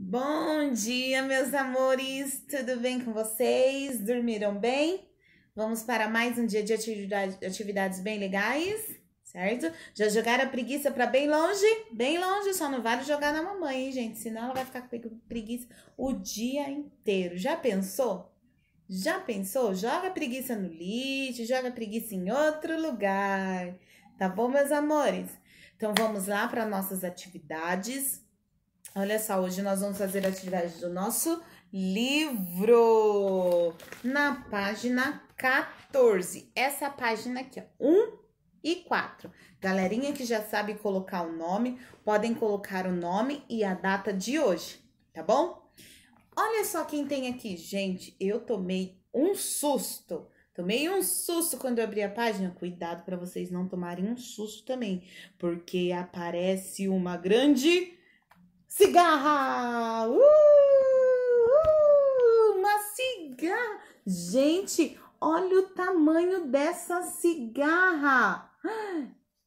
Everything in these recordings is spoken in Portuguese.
Bom dia, meus amores! Tudo bem com vocês? Dormiram bem? Vamos para mais um dia de atividade, atividades bem legais, certo? Já jogaram a preguiça para bem longe? Bem longe, só não vale jogar na mamãe, hein, gente? Senão ela vai ficar com preguiça o dia inteiro. Já pensou? Já pensou? Joga preguiça no lixo, joga preguiça em outro lugar. Tá bom, meus amores? Então vamos lá para nossas atividades. Olha só, hoje nós vamos fazer a atividade do nosso livro na página 14. Essa página aqui, ó, 1 e 4. Galerinha que já sabe colocar o nome, podem colocar o nome e a data de hoje, tá bom? Olha só quem tem aqui, gente, eu tomei um susto. Tomei um susto quando eu abri a página. Cuidado para vocês não tomarem um susto também, porque aparece uma grande Cigarra! Uh, uh, uma cigarra! Gente, olha o tamanho dessa cigarra!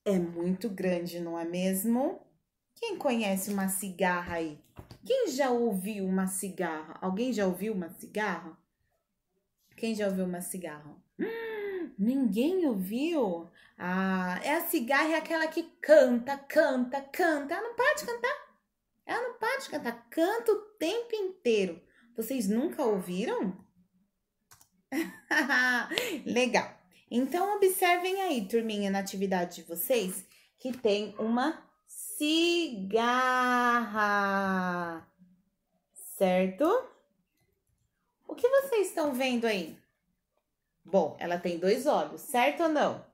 É muito grande, não é mesmo? Quem conhece uma cigarra aí? Quem já ouviu uma cigarra? Alguém já ouviu uma cigarra? Quem já ouviu uma cigarra? Hum, ninguém ouviu? Ah, é a cigarra é aquela que canta, canta, canta. Ela não para de cantar. Ela não para de cantar, canta o tempo inteiro. Vocês nunca ouviram? Legal. Então, observem aí, turminha, na atividade de vocês, que tem uma cigarra, certo? O que vocês estão vendo aí? Bom, ela tem dois olhos, certo ou não?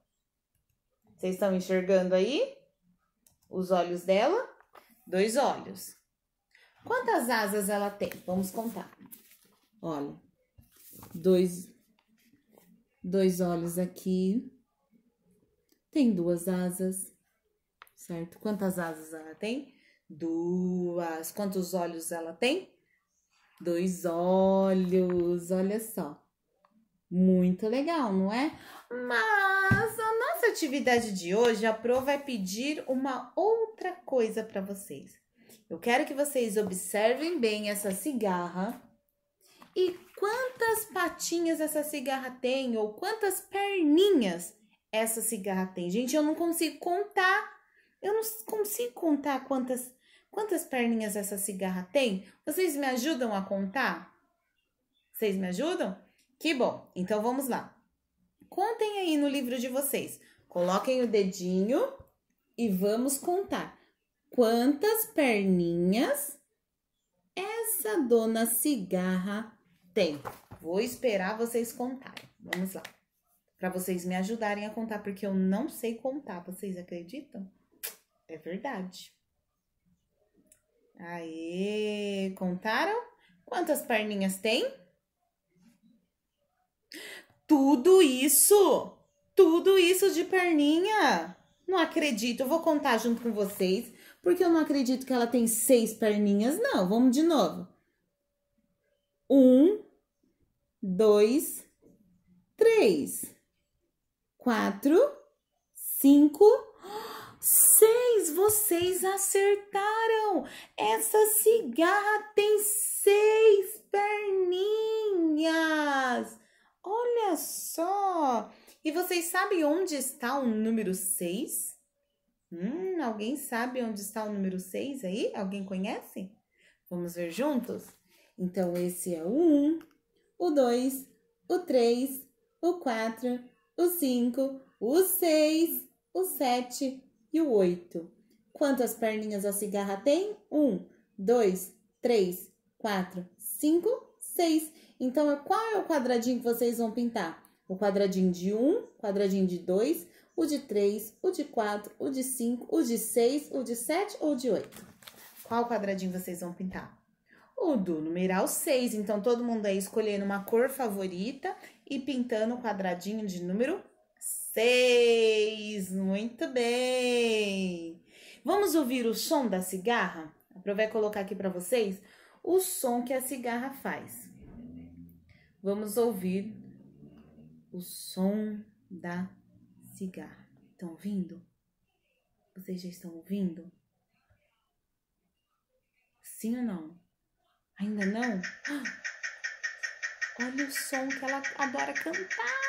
Vocês estão enxergando aí os olhos dela? dois olhos. Quantas asas ela tem? Vamos contar. Olha, dois, dois olhos aqui. Tem duas asas, certo? Quantas asas ela tem? Duas. Quantos olhos ela tem? Dois olhos, olha só. Muito legal, não é? Mas a nossa atividade de hoje, a Pro vai pedir uma outra coisa para vocês. Eu quero que vocês observem bem essa cigarra e quantas patinhas essa cigarra tem ou quantas perninhas essa cigarra tem. Gente, eu não consigo contar. Eu não consigo contar quantas quantas perninhas essa cigarra tem. Vocês me ajudam a contar? Vocês me ajudam? Que bom. Então vamos lá. Contem aí no livro de vocês. Coloquem o dedinho e vamos contar quantas perninhas essa dona cigarra tem. Vou esperar vocês contarem. Vamos lá. Para vocês me ajudarem a contar, porque eu não sei contar. Vocês acreditam? É verdade. Aê! Contaram? Quantas perninhas tem? Tudo isso, tudo isso de perninha. Não acredito, eu vou contar junto com vocês, porque eu não acredito que ela tem seis perninhas, não. Vamos de novo. Um, dois, três, quatro, cinco, seis. Vocês acertaram! Essa cigarra tem seis perninhas! Olha só! E vocês sabem onde está o número 6? Hum, alguém sabe onde está o número 6 aí? Alguém conhece? Vamos ver juntos? Então, esse é o 1, o 2, o 3, o 4, o 5, o 6, o 7 e o 8. Quantas perninhas a cigarra tem? 1, 2, 3, 4, 5, 6. Então, qual é o quadradinho que vocês vão pintar? O quadradinho de 1, um, quadradinho de 2, o de 3, o de 4, o de 5, o de 6, o de 7 ou o de 8? Qual quadradinho vocês vão pintar? O do numeral 6. Então, todo mundo aí escolhendo uma cor favorita e pintando o quadradinho de número 6. Muito bem! Vamos ouvir o som da cigarra? A Pro colocar aqui para vocês o som que a cigarra faz vamos ouvir o som da cigarra. Estão ouvindo? Vocês já estão ouvindo? Sim ou não? Ainda não? Olha o som que ela adora cantar!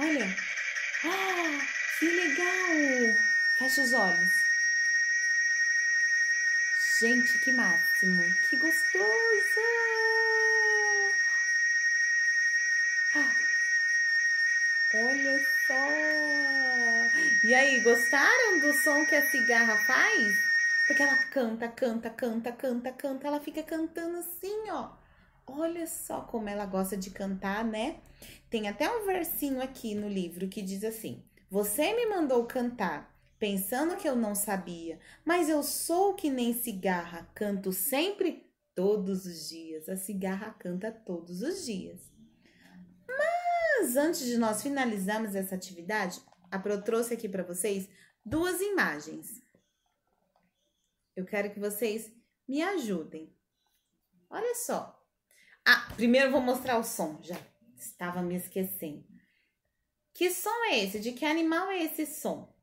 Olha! Ah, que legal! Fecha os olhos. Gente, que máximo! Que gostoso! Olha só! E aí, gostaram do som que a cigarra faz? Porque ela canta, canta, canta, canta, canta, ela fica cantando assim, ó. Olha só como ela gosta de cantar, né? Tem até um versinho aqui no livro que diz assim: Você me mandou cantar, pensando que eu não sabia, mas eu sou que nem cigarra, canto sempre, todos os dias. A cigarra canta todos os dias. Mas antes de nós finalizarmos essa atividade, a Pro trouxe aqui para vocês duas imagens. Eu quero que vocês me ajudem. Olha só. Ah, primeiro eu vou mostrar o som, já estava me esquecendo. Que som é esse? De que animal é esse som?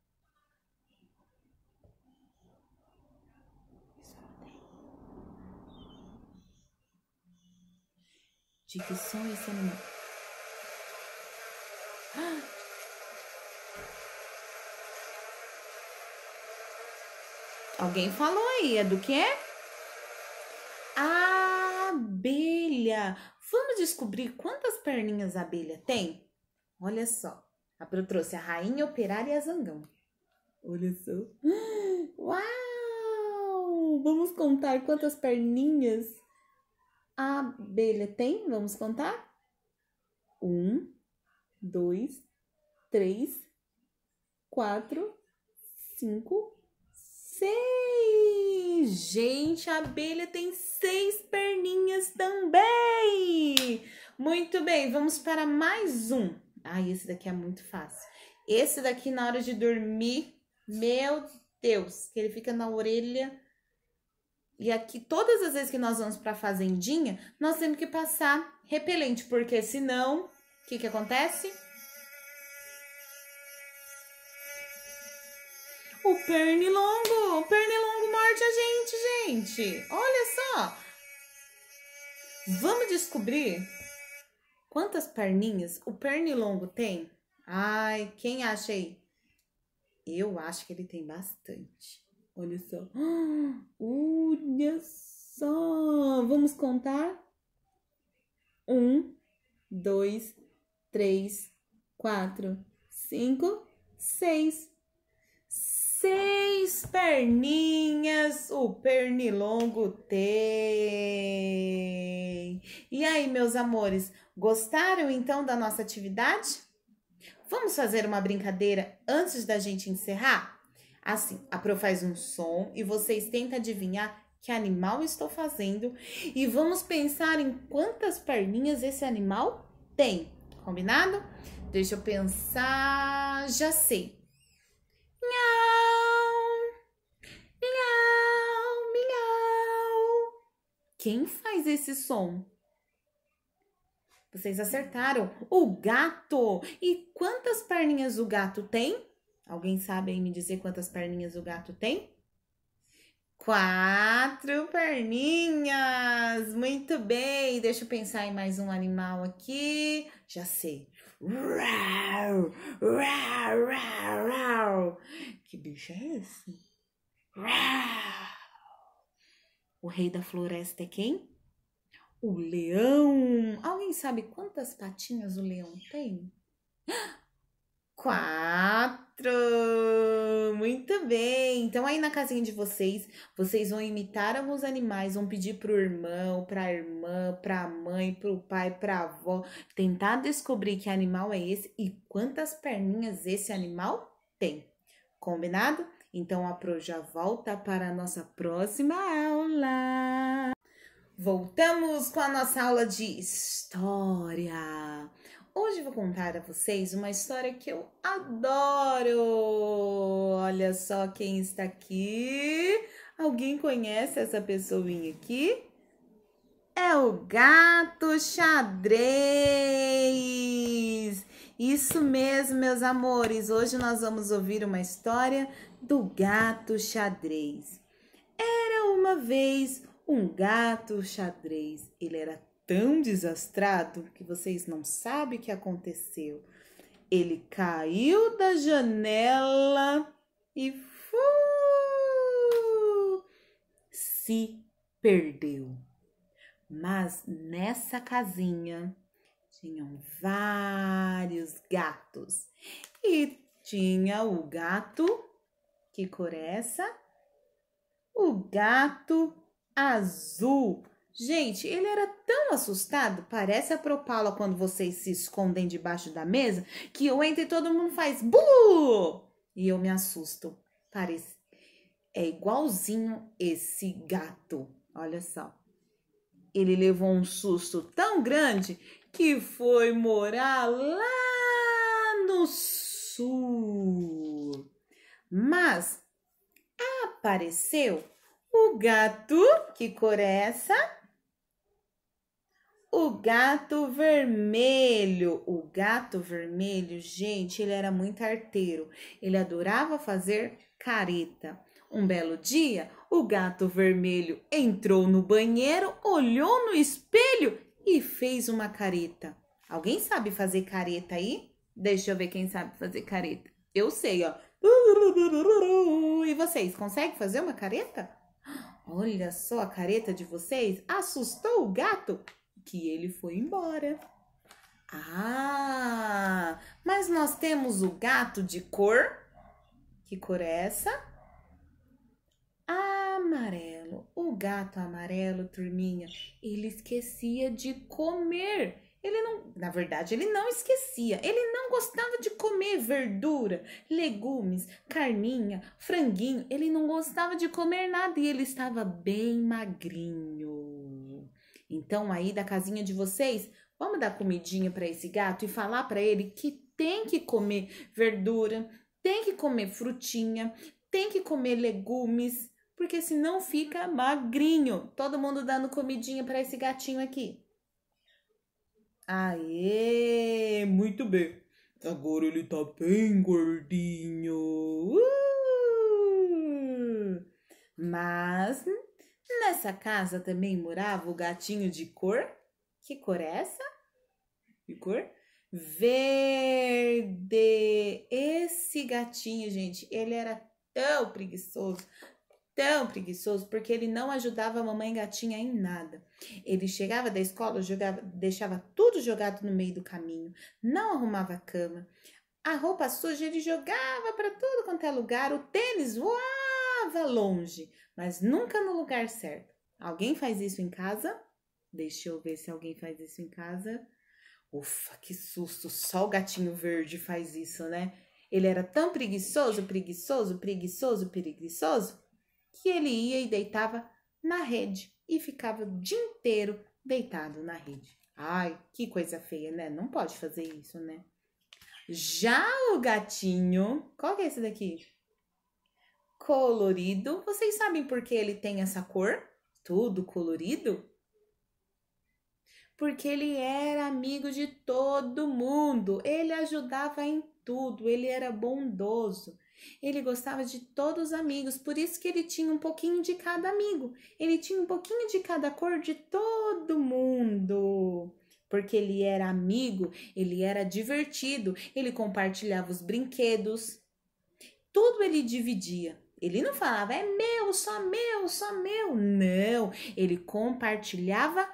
De que som é esse animal? Alguém falou aí, é do que é? Abelha. Vamos descobrir quantas perninhas a abelha tem? Olha só. A Pro trouxe a rainha, operária e a zangão. Olha só. Uau! Vamos contar quantas perninhas a abelha tem? Vamos contar? Um, dois, três, quatro, cinco, seis. Gente, a abelha tem seis perninhas também. Muito bem, vamos para mais um. Ai, esse daqui é muito fácil. Esse daqui, na hora de dormir, meu Deus, que ele fica na orelha. E aqui, todas as vezes que nós vamos para a fazendinha, nós temos que passar repelente, porque senão o que, que acontece? O pernilongo! O pernilongo morde a gente, gente! Olha só! Vamos descobrir quantas perninhas o pernilongo tem? Ai, quem acha aí? Eu acho que ele tem bastante. Olha só. Olha só! Vamos contar? Um, dois, três, quatro, cinco, seis. Seis perninhas o pernilongo tem. E aí, meus amores, gostaram então da nossa atividade? Vamos fazer uma brincadeira antes da gente encerrar? Assim, a Pro faz um som e vocês tentam adivinhar que animal estou fazendo e vamos pensar em quantas perninhas esse animal tem. Combinado? Deixa eu pensar. Já sei. Miau! Miau! Miau! Quem faz esse som? Vocês acertaram. O gato! E quantas perninhas o gato tem? Alguém sabe aí me dizer quantas perninhas o gato tem? Quatro perninhas. Muito bem. Deixa eu pensar em mais um animal aqui. Já sei. Rau, rau, rau, rau. Que bicho é esse? Rau. O rei da floresta é quem? O leão. Alguém sabe quantas patinhas o leão tem? Quatro muito bem! Então, aí na casinha de vocês, vocês vão imitar alguns animais, vão pedir pro irmão, pra irmã, pra mãe, pro pai, pra avó, tentar descobrir que animal é esse e quantas perninhas esse animal tem. Combinado? Então, a Pro já volta para a nossa próxima aula. Voltamos com a nossa aula de história. Hoje vou contar a vocês uma história que eu adoro. Olha só quem está aqui. Alguém conhece essa pessoinha aqui? É o gato xadrez. Isso mesmo, meus amores. Hoje nós vamos ouvir uma história do gato xadrez. Era uma vez um gato xadrez. Ele era tão desastrado que vocês não sabem o que aconteceu. Ele caiu da janela e fuu, se perdeu. Mas nessa casinha tinham vários gatos e tinha o gato que é essa? o gato azul Gente, ele era tão assustado, parece a propala quando vocês se escondem debaixo da mesa, que eu entro e todo mundo faz bu! E eu me assusto. Parece. É igualzinho esse gato. Olha só. Ele levou um susto tão grande que foi morar lá no sul. Mas apareceu o gato, que cor é essa? O gato vermelho. O gato vermelho, gente, ele era muito arteiro. Ele adorava fazer careta. Um belo dia, o gato vermelho entrou no banheiro, olhou no espelho e fez uma careta. Alguém sabe fazer careta aí? Deixa eu ver quem sabe fazer careta. Eu sei, ó. E vocês, conseguem fazer uma careta? Olha só a careta de vocês. Assustou o gato? que ele foi embora. Ah, mas nós temos o gato de cor. Que cor é essa? Amarelo. O gato amarelo, turminha, ele esquecia de comer. Ele não, na verdade, ele não esquecia. Ele não gostava de comer verdura, legumes, carninha, franguinho. Ele não gostava de comer nada e ele estava bem magrinho. Então, aí da casinha de vocês, vamos dar comidinha para esse gato e falar para ele que tem que comer verdura, tem que comer frutinha, tem que comer legumes, porque senão fica magrinho. Todo mundo dando comidinha para esse gatinho aqui. Aê, muito bem. Agora ele tá bem gordinho. Uh! Mas Nessa casa também morava o gatinho de cor. Que cor é essa? Que cor? Verde. Esse gatinho, gente, ele era tão preguiçoso, tão preguiçoso, porque ele não ajudava a mamãe gatinha em nada. Ele chegava da escola, jogava, deixava tudo jogado no meio do caminho, não arrumava a cama. A roupa suja ele jogava para tudo quanto é lugar, o tênis voava Estava longe, mas nunca no lugar certo. Alguém faz isso em casa? Deixa eu ver se alguém faz isso em casa. Ufa, que susto! Só o gatinho verde faz isso, né? Ele era tão preguiçoso, preguiçoso, preguiçoso, preguiçoso, que ele ia e deitava na rede e ficava o dia inteiro deitado na rede. Ai, que coisa feia, né? Não pode fazer isso, né? Já o gatinho, qual que é esse daqui? colorido. Vocês sabem por que ele tem essa cor? Tudo colorido? Porque ele era amigo de todo mundo, ele ajudava em tudo, ele era bondoso, ele gostava de todos os amigos, por isso que ele tinha um pouquinho de cada amigo, ele tinha um pouquinho de cada cor de todo mundo porque ele era amigo, ele era divertido, ele compartilhava os brinquedos, tudo ele dividia. Ele não falava, é meu, só meu, só meu. Não, ele compartilhava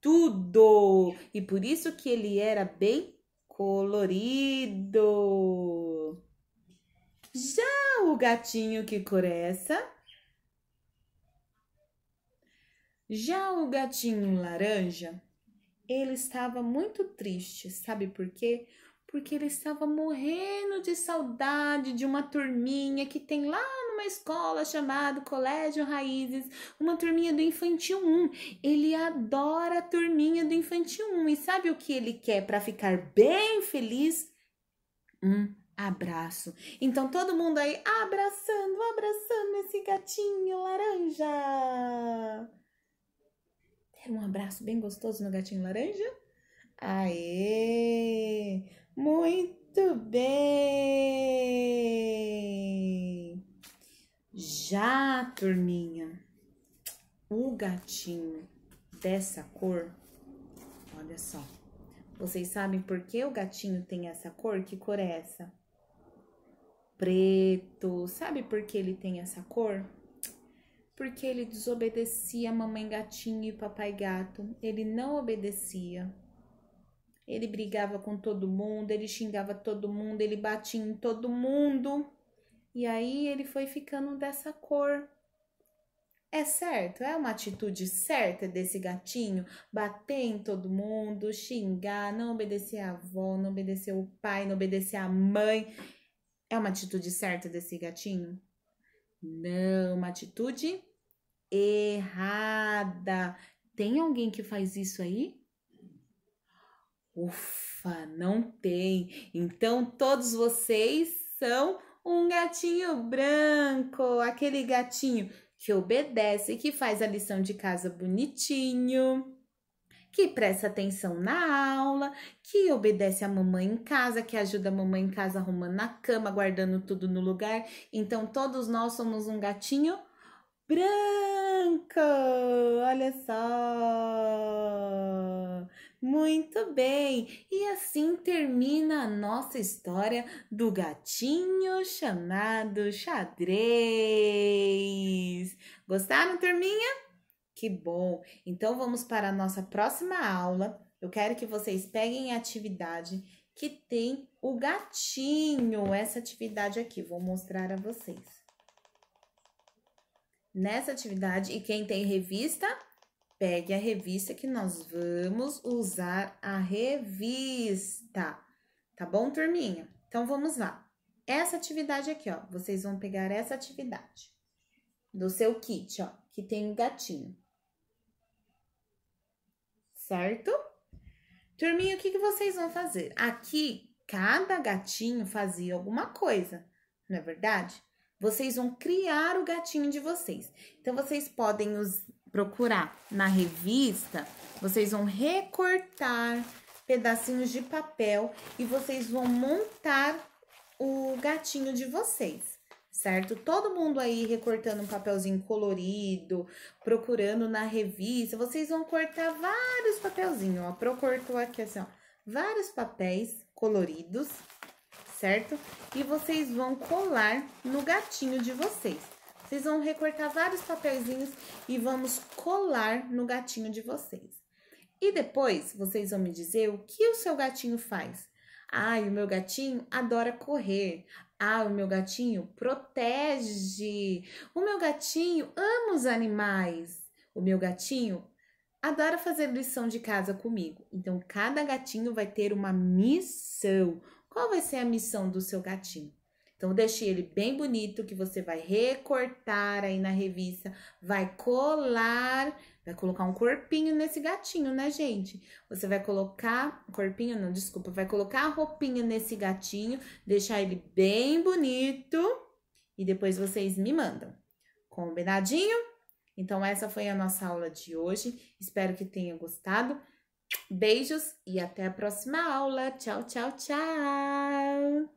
tudo. E por isso que ele era bem colorido. Já o gatinho que coreça. Já o gatinho laranja, ele estava muito triste, sabe por quê? Porque ele estava morrendo de saudade de uma turminha que tem lá numa escola chamada Colégio Raízes, uma turminha do Infantil 1. Ele adora a turminha do Infantil 1 e sabe o que ele quer para ficar bem feliz? Um abraço. Então todo mundo aí abraçando, abraçando esse gatinho laranja. Quer um abraço bem gostoso no gatinho laranja? Aê! Muito bem! Já, turminha, o gatinho dessa cor, olha só. Vocês sabem por que o gatinho tem essa cor? Que cor é essa? Preto. Sabe por que ele tem essa cor? Porque ele desobedecia mamãe gatinho e papai gato. Ele não obedecia. Ele brigava com todo mundo, ele xingava todo mundo, ele batia em todo mundo. E aí ele foi ficando dessa cor. É certo, é uma atitude certa desse gatinho bater em todo mundo, xingar, não obedecer a avó, não obedecer o pai, não obedecer a mãe. É uma atitude certa desse gatinho? Não, uma atitude errada. Tem alguém que faz isso aí? Ufa, não tem. Então todos vocês são um gatinho branco, aquele gatinho que obedece, que faz a lição de casa bonitinho, que presta atenção na aula, que obedece a mamãe em casa, que ajuda a mamãe em casa arrumando a cama, guardando tudo no lugar. Então todos nós somos um gatinho branco. Olha só. Muito bem! E assim termina a nossa história do gatinho chamado xadrez. Gostaram, turminha? Que bom! Então vamos para a nossa próxima aula. Eu quero que vocês peguem a atividade que tem o gatinho, essa atividade aqui. Vou mostrar a vocês nessa atividade. E quem tem revista Pegue a revista que nós vamos usar a revista, tá bom, turminha? Então, vamos lá. Essa atividade aqui, ó, vocês vão pegar essa atividade do seu kit, ó, que tem o um gatinho. Certo? Turminha, o que, que vocês vão fazer? Aqui, cada gatinho fazia alguma coisa, não é verdade? Vocês vão criar o gatinho de vocês. Então, vocês podem procurar na revista, vocês vão recortar pedacinhos de papel e vocês vão montar o gatinho de vocês, certo? Todo mundo aí recortando um papelzinho colorido, procurando na revista, vocês vão cortar vários papelzinhos, ó. Procortou aqui assim, ó, vários papéis coloridos, certo? E vocês vão colar no gatinho de vocês. Vocês vão recortar vários papelzinhos e vamos colar no gatinho de vocês. E depois, vocês vão me dizer o que o seu gatinho faz. Ah, o meu gatinho adora correr. Ah, o meu gatinho protege. O meu gatinho ama os animais. O meu gatinho adora fazer lição de casa comigo. Então, cada gatinho vai ter uma missão. Qual vai ser a missão do seu gatinho? Então, deixe ele bem bonito, que você vai recortar aí na revista, vai colar, vai colocar um corpinho nesse gatinho, né, gente? Você vai colocar, corpinho não, desculpa, vai colocar a roupinha nesse gatinho, deixar ele bem bonito e depois vocês me mandam. Combinadinho? Então, essa foi a nossa aula de hoje. Espero que tenha gostado. Beijos e até a próxima aula. Tchau, tchau, tchau!